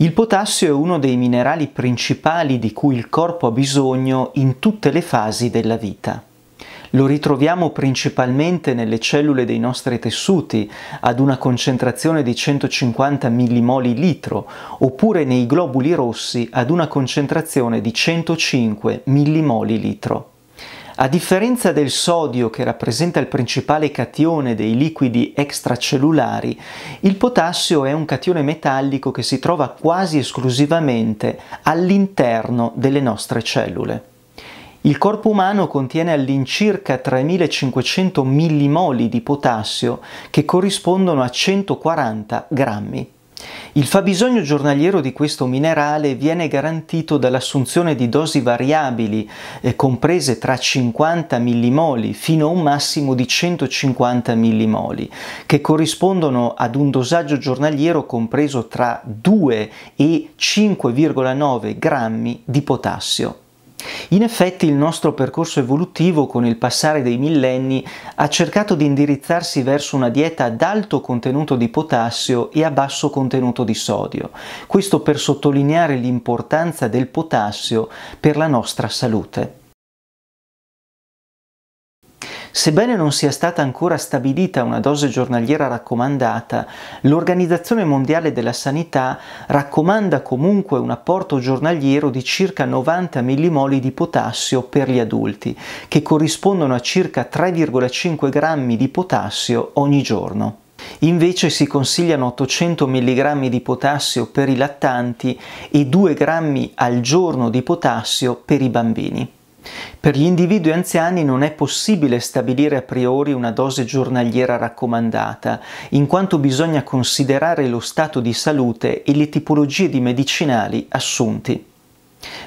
Il potassio è uno dei minerali principali di cui il corpo ha bisogno in tutte le fasi della vita. Lo ritroviamo principalmente nelle cellule dei nostri tessuti, ad una concentrazione di 150 millimoli litro, oppure nei globuli rossi ad una concentrazione di 105 millimoli litro. A differenza del sodio che rappresenta il principale catione dei liquidi extracellulari, il potassio è un catione metallico che si trova quasi esclusivamente all'interno delle nostre cellule. Il corpo umano contiene all'incirca 3500 millimoli di potassio che corrispondono a 140 grammi. Il fabbisogno giornaliero di questo minerale viene garantito dall'assunzione di dosi variabili eh, comprese tra 50 millimoli fino a un massimo di 150 millimoli, che corrispondono ad un dosaggio giornaliero compreso tra 2 e 5,9 grammi di potassio. In effetti il nostro percorso evolutivo con il passare dei millenni ha cercato di indirizzarsi verso una dieta ad alto contenuto di potassio e a basso contenuto di sodio, questo per sottolineare l'importanza del potassio per la nostra salute. Sebbene non sia stata ancora stabilita una dose giornaliera raccomandata, l'Organizzazione Mondiale della Sanità raccomanda comunque un apporto giornaliero di circa 90 millimoli di potassio per gli adulti, che corrispondono a circa 3,5 grammi di potassio ogni giorno. Invece si consigliano 800 mg di potassio per i lattanti e 2 grammi al giorno di potassio per i bambini. Per gli individui anziani non è possibile stabilire a priori una dose giornaliera raccomandata, in quanto bisogna considerare lo stato di salute e le tipologie di medicinali assunti.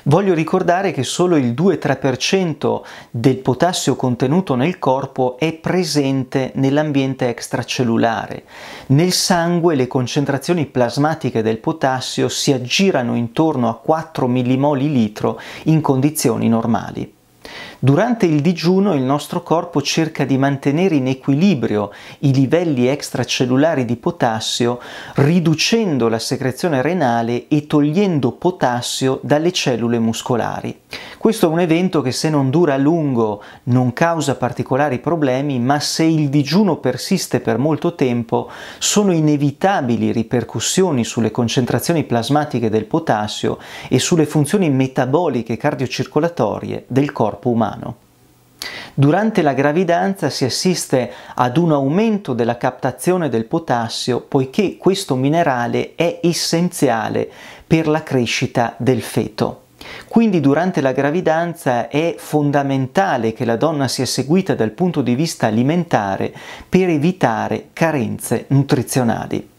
Voglio ricordare che solo il 2-3% del potassio contenuto nel corpo è presente nell'ambiente extracellulare. Nel sangue le concentrazioni plasmatiche del potassio si aggirano intorno a 4 millimoli litro in condizioni normali. Durante il digiuno il nostro corpo cerca di mantenere in equilibrio i livelli extracellulari di potassio riducendo la secrezione renale e togliendo potassio dalle cellule muscolari. Questo è un evento che se non dura a lungo non causa particolari problemi, ma se il digiuno persiste per molto tempo sono inevitabili ripercussioni sulle concentrazioni plasmatiche del potassio e sulle funzioni metaboliche cardiocircolatorie del corpo umano umano. Durante la gravidanza si assiste ad un aumento della captazione del potassio poiché questo minerale è essenziale per la crescita del feto. Quindi durante la gravidanza è fondamentale che la donna sia seguita dal punto di vista alimentare per evitare carenze nutrizionali.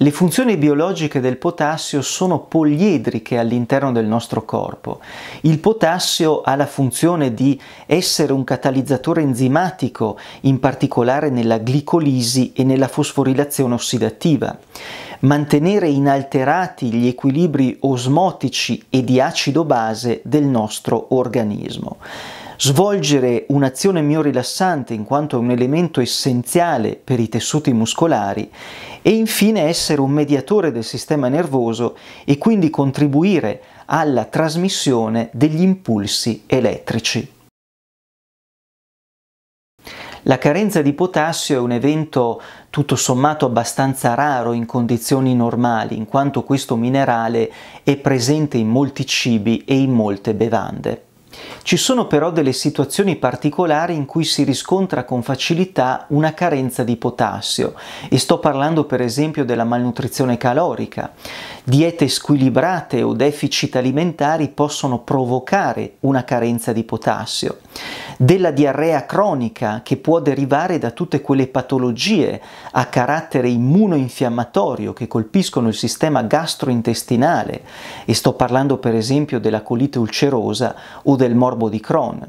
Le funzioni biologiche del potassio sono poliedriche all'interno del nostro corpo. Il potassio ha la funzione di essere un catalizzatore enzimatico, in particolare nella glicolisi e nella fosforilazione ossidativa. Mantenere inalterati gli equilibri osmotici e di acido base del nostro organismo. Svolgere un'azione miorilassante in quanto è un elemento essenziale per i tessuti muscolari e infine essere un mediatore del sistema nervoso e quindi contribuire alla trasmissione degli impulsi elettrici. La carenza di potassio è un evento tutto sommato abbastanza raro in condizioni normali, in quanto questo minerale è presente in molti cibi e in molte bevande. Ci sono però delle situazioni particolari in cui si riscontra con facilità una carenza di potassio e sto parlando per esempio della malnutrizione calorica. Diete squilibrate o deficit alimentari possono provocare una carenza di potassio. Della diarrea cronica che può derivare da tutte quelle patologie a carattere immunoinfiammatorio che colpiscono il sistema gastrointestinale e sto parlando per esempio della colite ulcerosa o del morbo di Crohn,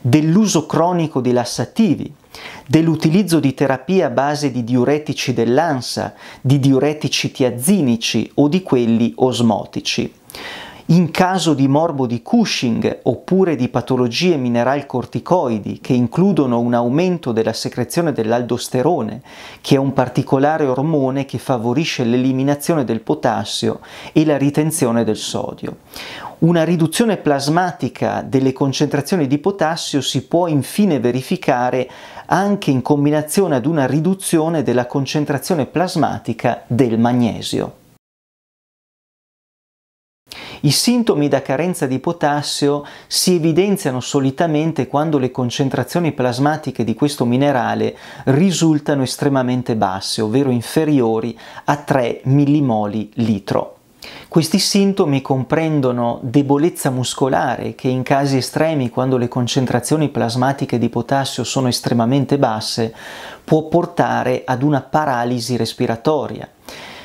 dell'uso cronico di lassativi, dell'utilizzo di terapie a base di diuretici dell'ansa, di diuretici tiazzinici o di quelli osmotici. In caso di morbo di Cushing oppure di patologie mineralcorticoidi che includono un aumento della secrezione dell'aldosterone, che è un particolare ormone che favorisce l'eliminazione del potassio e la ritenzione del sodio. Una riduzione plasmatica delle concentrazioni di potassio si può infine verificare anche in combinazione ad una riduzione della concentrazione plasmatica del magnesio. I sintomi da carenza di potassio si evidenziano solitamente quando le concentrazioni plasmatiche di questo minerale risultano estremamente basse, ovvero inferiori a 3 millimoli litro. Questi sintomi comprendono debolezza muscolare che in casi estremi, quando le concentrazioni plasmatiche di potassio sono estremamente basse, può portare ad una paralisi respiratoria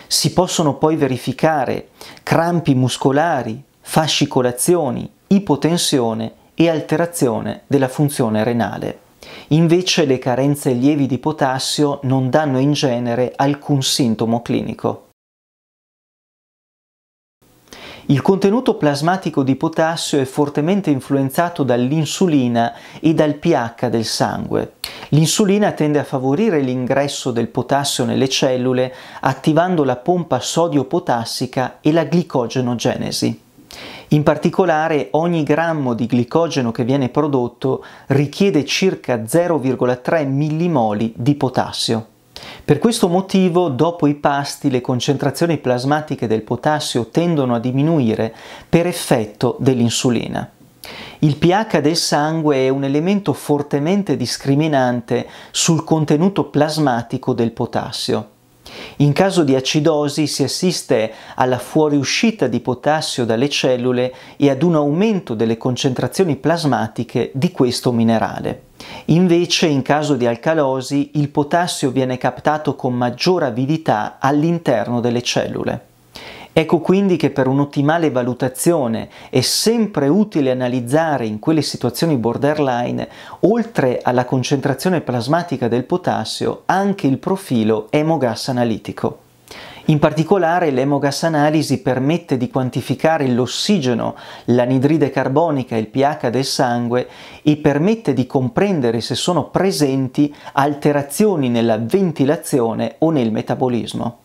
si possono poi verificare crampi muscolari, fascicolazioni, ipotensione e alterazione della funzione renale. Invece le carenze lievi di potassio non danno in genere alcun sintomo clinico. Il contenuto plasmatico di potassio è fortemente influenzato dall'insulina e dal pH del sangue. L'insulina tende a favorire l'ingresso del potassio nelle cellule attivando la pompa sodio-potassica e la glicogenogenesi. In particolare ogni grammo di glicogeno che viene prodotto richiede circa 0,3 millimoli di potassio. Per questo motivo, dopo i pasti, le concentrazioni plasmatiche del potassio tendono a diminuire per effetto dell'insulina. Il pH del sangue è un elemento fortemente discriminante sul contenuto plasmatico del potassio. In caso di acidosi si assiste alla fuoriuscita di potassio dalle cellule e ad un aumento delle concentrazioni plasmatiche di questo minerale. Invece in caso di alcalosi il potassio viene captato con maggiore avidità all'interno delle cellule. Ecco quindi che per un'ottimale valutazione è sempre utile analizzare in quelle situazioni borderline, oltre alla concentrazione plasmatica del potassio, anche il profilo emogas analitico. In particolare l'emogas analisi permette di quantificare l'ossigeno, l'anidride carbonica e il pH del sangue e permette di comprendere se sono presenti alterazioni nella ventilazione o nel metabolismo.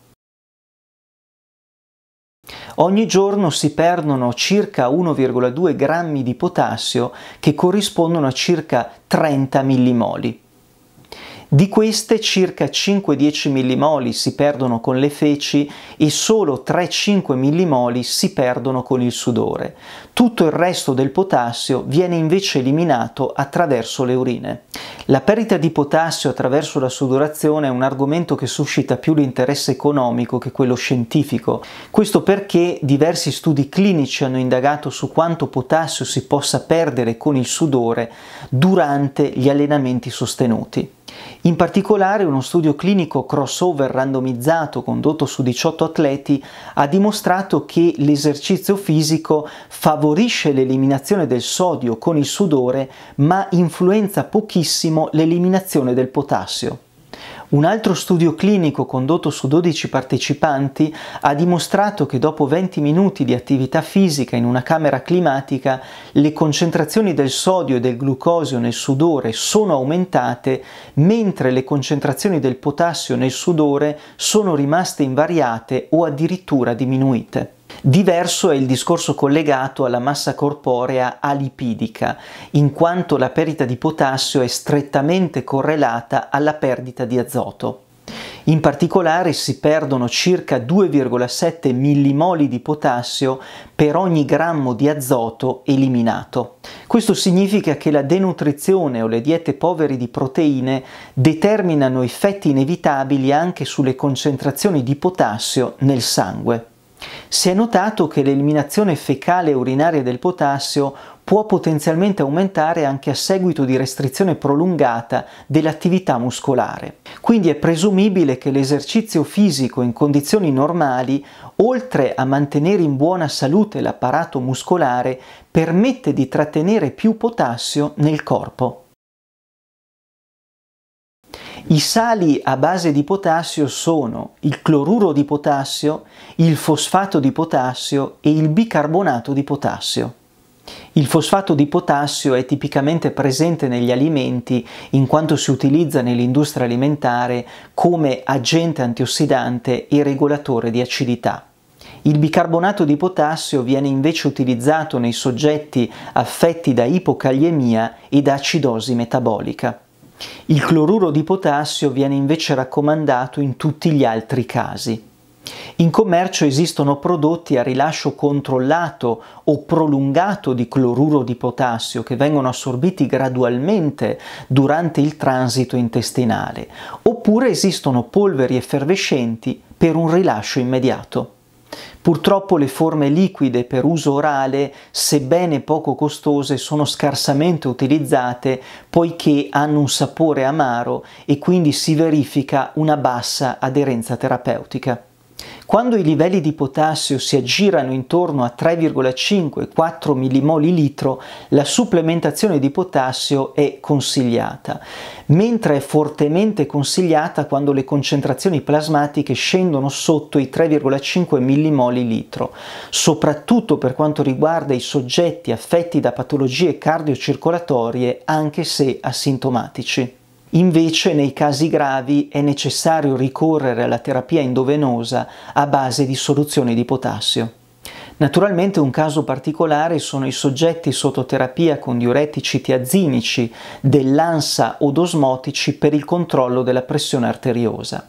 Ogni giorno si perdono circa 1,2 grammi di potassio che corrispondono a circa 30 millimoli. Di queste circa 5-10 millimoli si perdono con le feci e solo 3-5 millimoli si perdono con il sudore. Tutto il resto del potassio viene invece eliminato attraverso le urine. La perdita di potassio attraverso la sudorazione è un argomento che suscita più l'interesse economico che quello scientifico. Questo perché diversi studi clinici hanno indagato su quanto potassio si possa perdere con il sudore durante gli allenamenti sostenuti. In particolare uno studio clinico crossover randomizzato condotto su 18 atleti ha dimostrato che l'esercizio fisico favorisce l'eliminazione del sodio con il sudore ma influenza pochissimo l'eliminazione del potassio. Un altro studio clinico condotto su 12 partecipanti ha dimostrato che dopo 20 minuti di attività fisica in una camera climatica le concentrazioni del sodio e del glucosio nel sudore sono aumentate mentre le concentrazioni del potassio nel sudore sono rimaste invariate o addirittura diminuite. Diverso è il discorso collegato alla massa corporea alipidica, in quanto la perdita di potassio è strettamente correlata alla perdita di azoto. In particolare si perdono circa 2,7 millimoli di potassio per ogni grammo di azoto eliminato. Questo significa che la denutrizione o le diete povere di proteine determinano effetti inevitabili anche sulle concentrazioni di potassio nel sangue. Si è notato che l'eliminazione fecale e urinaria del potassio può potenzialmente aumentare anche a seguito di restrizione prolungata dell'attività muscolare. Quindi è presumibile che l'esercizio fisico in condizioni normali, oltre a mantenere in buona salute l'apparato muscolare, permette di trattenere più potassio nel corpo. I sali a base di potassio sono il cloruro di potassio, il fosfato di potassio e il bicarbonato di potassio. Il fosfato di potassio è tipicamente presente negli alimenti in quanto si utilizza nell'industria alimentare come agente antiossidante e regolatore di acidità. Il bicarbonato di potassio viene invece utilizzato nei soggetti affetti da ipocaliemia e da acidosi metabolica. Il cloruro di potassio viene invece raccomandato in tutti gli altri casi. In commercio esistono prodotti a rilascio controllato o prolungato di cloruro di potassio che vengono assorbiti gradualmente durante il transito intestinale, oppure esistono polveri effervescenti per un rilascio immediato. Purtroppo le forme liquide per uso orale, sebbene poco costose, sono scarsamente utilizzate poiché hanno un sapore amaro e quindi si verifica una bassa aderenza terapeutica. Quando i livelli di potassio si aggirano intorno a 3,5-4 millimoli litro, la supplementazione di potassio è consigliata, mentre è fortemente consigliata quando le concentrazioni plasmatiche scendono sotto i 3,5 millimoli litro, soprattutto per quanto riguarda i soggetti affetti da patologie cardiocircolatorie anche se asintomatici. Invece nei casi gravi è necessario ricorrere alla terapia endovenosa a base di soluzioni di potassio. Naturalmente un caso particolare sono i soggetti sotto terapia con diuretici tiazzinici, dell'ansa odosmotici per il controllo della pressione arteriosa.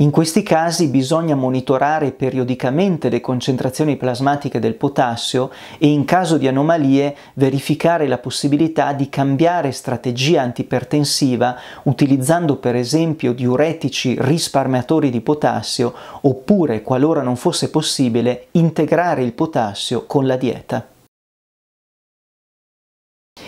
In questi casi bisogna monitorare periodicamente le concentrazioni plasmatiche del potassio e in caso di anomalie verificare la possibilità di cambiare strategia antipertensiva utilizzando per esempio diuretici risparmiatori di potassio oppure, qualora non fosse possibile, integrare il potassio con la dieta.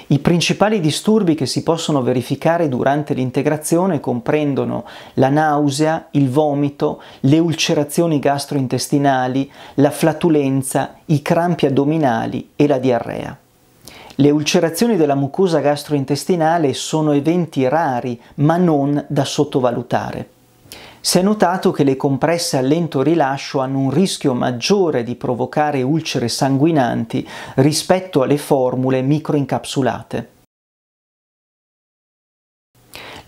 I principali disturbi che si possono verificare durante l'integrazione comprendono la nausea, il vomito, le ulcerazioni gastrointestinali, la flatulenza, i crampi addominali e la diarrea. Le ulcerazioni della mucosa gastrointestinale sono eventi rari ma non da sottovalutare. Si è notato che le compresse a lento rilascio hanno un rischio maggiore di provocare ulcere sanguinanti rispetto alle formule microincapsulate.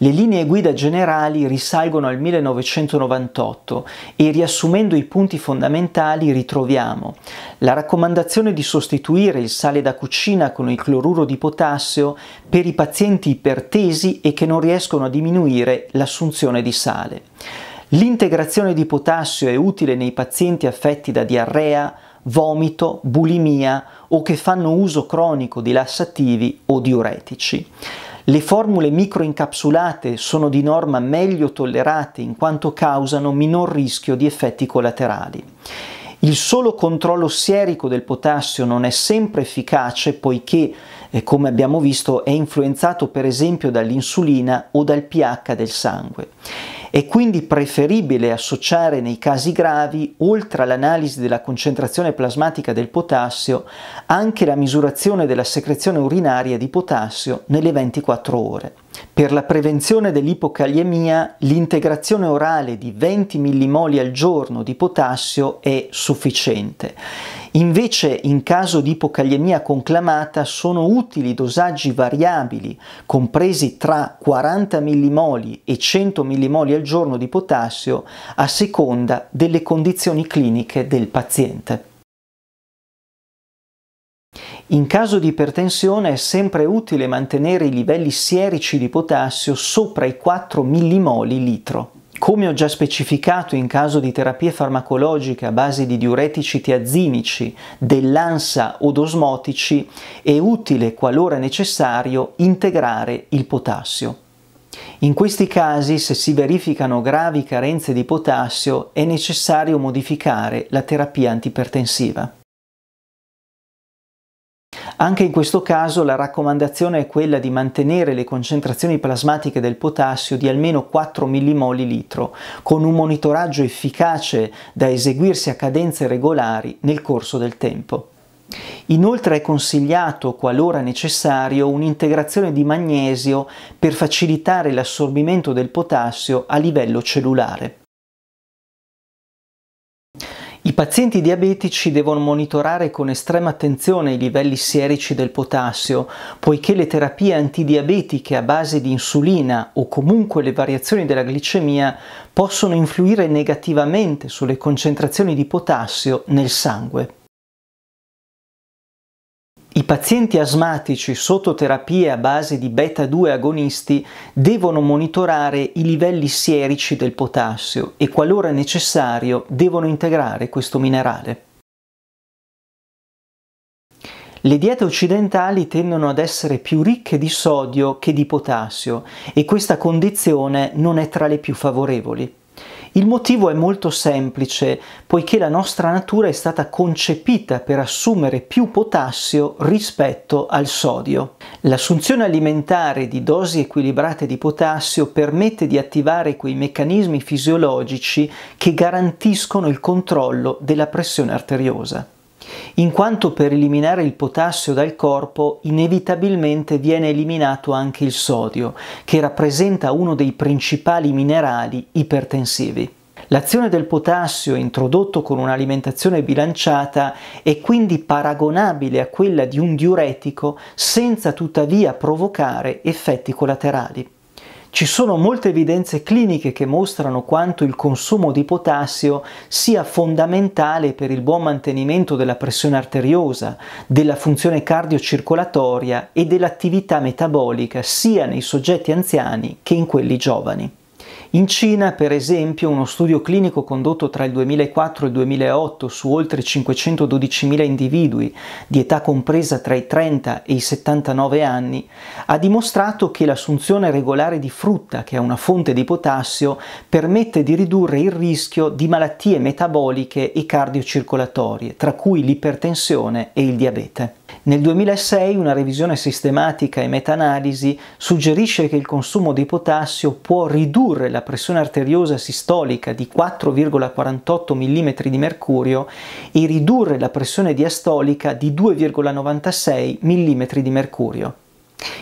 Le linee guida generali risalgono al 1998 e riassumendo i punti fondamentali ritroviamo la raccomandazione di sostituire il sale da cucina con il cloruro di potassio per i pazienti ipertesi e che non riescono a diminuire l'assunzione di sale. L'integrazione di potassio è utile nei pazienti affetti da diarrea, vomito, bulimia o che fanno uso cronico di lassativi o diuretici. Le formule microincapsulate sono di norma meglio tollerate in quanto causano minor rischio di effetti collaterali. Il solo controllo sierico del potassio non è sempre efficace poiché, eh, come abbiamo visto, è influenzato per esempio dall'insulina o dal pH del sangue. È quindi preferibile associare nei casi gravi, oltre all'analisi della concentrazione plasmatica del potassio, anche la misurazione della secrezione urinaria di potassio nelle 24 ore. Per la prevenzione dell'ipocaliemia, l'integrazione orale di 20 millimoli al giorno di potassio è sufficiente. Invece in caso di ipocaliemia conclamata sono utili dosaggi variabili compresi tra 40 millimoli e 100 millimoli al giorno di potassio a seconda delle condizioni cliniche del paziente. In caso di ipertensione è sempre utile mantenere i livelli sierici di potassio sopra i 4 millimoli litro. Come ho già specificato in caso di terapie farmacologiche a base di diuretici tiazinici, dell'ansa od osmotici, è utile, qualora necessario, integrare il potassio. In questi casi, se si verificano gravi carenze di potassio, è necessario modificare la terapia antipertensiva. Anche in questo caso la raccomandazione è quella di mantenere le concentrazioni plasmatiche del potassio di almeno 4 millimoli litro, con un monitoraggio efficace da eseguirsi a cadenze regolari nel corso del tempo. Inoltre è consigliato, qualora necessario, un'integrazione di magnesio per facilitare l'assorbimento del potassio a livello cellulare. I pazienti diabetici devono monitorare con estrema attenzione i livelli sierici del potassio, poiché le terapie antidiabetiche a base di insulina o comunque le variazioni della glicemia possono influire negativamente sulle concentrazioni di potassio nel sangue. I pazienti asmatici sotto terapie a base di beta-2 agonisti devono monitorare i livelli sierici del potassio e qualora necessario devono integrare questo minerale. Le diete occidentali tendono ad essere più ricche di sodio che di potassio e questa condizione non è tra le più favorevoli. Il motivo è molto semplice, poiché la nostra natura è stata concepita per assumere più potassio rispetto al sodio. L'assunzione alimentare di dosi equilibrate di potassio permette di attivare quei meccanismi fisiologici che garantiscono il controllo della pressione arteriosa in quanto per eliminare il potassio dal corpo inevitabilmente viene eliminato anche il sodio, che rappresenta uno dei principali minerali ipertensivi. L'azione del potassio introdotto con un'alimentazione bilanciata è quindi paragonabile a quella di un diuretico senza tuttavia provocare effetti collaterali. Ci sono molte evidenze cliniche che mostrano quanto il consumo di potassio sia fondamentale per il buon mantenimento della pressione arteriosa, della funzione cardiocircolatoria e dell'attività metabolica sia nei soggetti anziani che in quelli giovani. In Cina, per esempio, uno studio clinico condotto tra il 2004 e il 2008 su oltre 512.000 individui di età compresa tra i 30 e i 79 anni ha dimostrato che l'assunzione regolare di frutta, che è una fonte di potassio, permette di ridurre il rischio di malattie metaboliche e cardiocircolatorie, tra cui l'ipertensione e il diabete. Nel 2006 una revisione sistematica e meta-analisi suggerisce che il consumo di potassio può ridurre la pressione arteriosa sistolica di 4,48 mm di mercurio e ridurre la pressione diastolica di 2,96 mm di mercurio.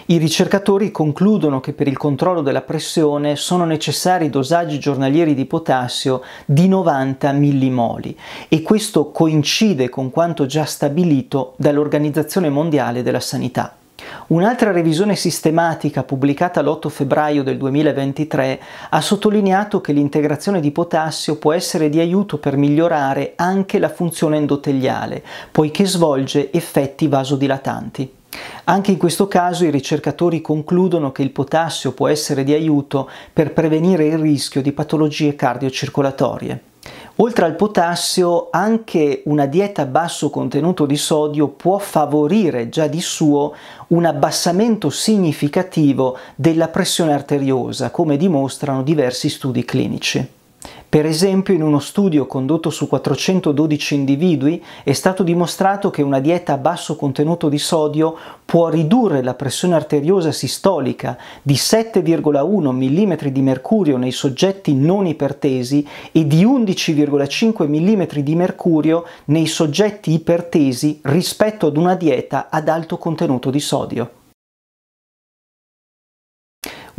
I ricercatori concludono che per il controllo della pressione sono necessari dosaggi giornalieri di potassio di 90 millimoli e questo coincide con quanto già stabilito dall'Organizzazione Mondiale della Sanità. Un'altra revisione sistematica pubblicata l'8 febbraio del 2023 ha sottolineato che l'integrazione di potassio può essere di aiuto per migliorare anche la funzione endoteliale, poiché svolge effetti vasodilatanti. Anche in questo caso i ricercatori concludono che il potassio può essere di aiuto per prevenire il rischio di patologie cardiocircolatorie. Oltre al potassio, anche una dieta a basso contenuto di sodio può favorire già di suo un abbassamento significativo della pressione arteriosa, come dimostrano diversi studi clinici. Per esempio, in uno studio condotto su 412 individui è stato dimostrato che una dieta a basso contenuto di sodio può ridurre la pressione arteriosa sistolica di 7,1 mm di mercurio nei soggetti non ipertesi e di 11,5 mm di mercurio nei soggetti ipertesi rispetto ad una dieta ad alto contenuto di sodio.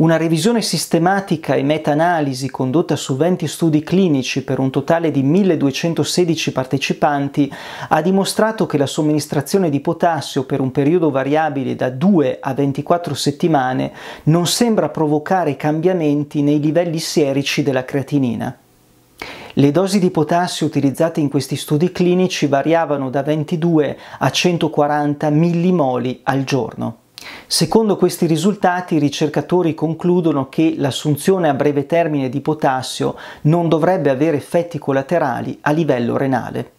Una revisione sistematica e meta-analisi condotta su 20 studi clinici per un totale di 1216 partecipanti ha dimostrato che la somministrazione di potassio per un periodo variabile da 2 a 24 settimane non sembra provocare cambiamenti nei livelli sierici della creatinina. Le dosi di potassio utilizzate in questi studi clinici variavano da 22 a 140 millimoli al giorno. Secondo questi risultati i ricercatori concludono che l'assunzione a breve termine di potassio non dovrebbe avere effetti collaterali a livello renale.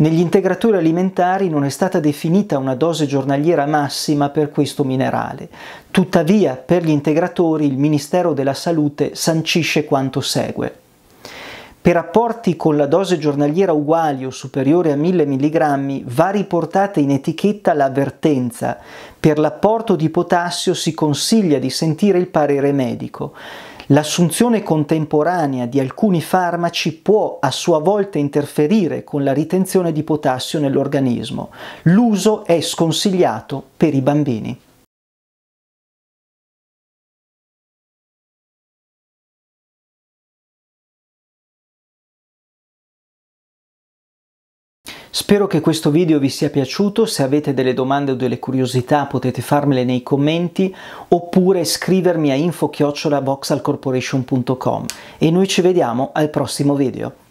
Negli integratori alimentari non è stata definita una dose giornaliera massima per questo minerale. Tuttavia, per gli integratori il Ministero della Salute sancisce quanto segue. Per apporti con la dose giornaliera uguale o superiore a 1000 mg va riportata in etichetta l'avvertenza. Per l'apporto di potassio si consiglia di sentire il parere medico. L'assunzione contemporanea di alcuni farmaci può a sua volta interferire con la ritenzione di potassio nell'organismo. L'uso è sconsigliato per i bambini. Spero che questo video vi sia piaciuto, se avete delle domande o delle curiosità potete farmele nei commenti oppure scrivermi a info-voxalcorporation.com e noi ci vediamo al prossimo video.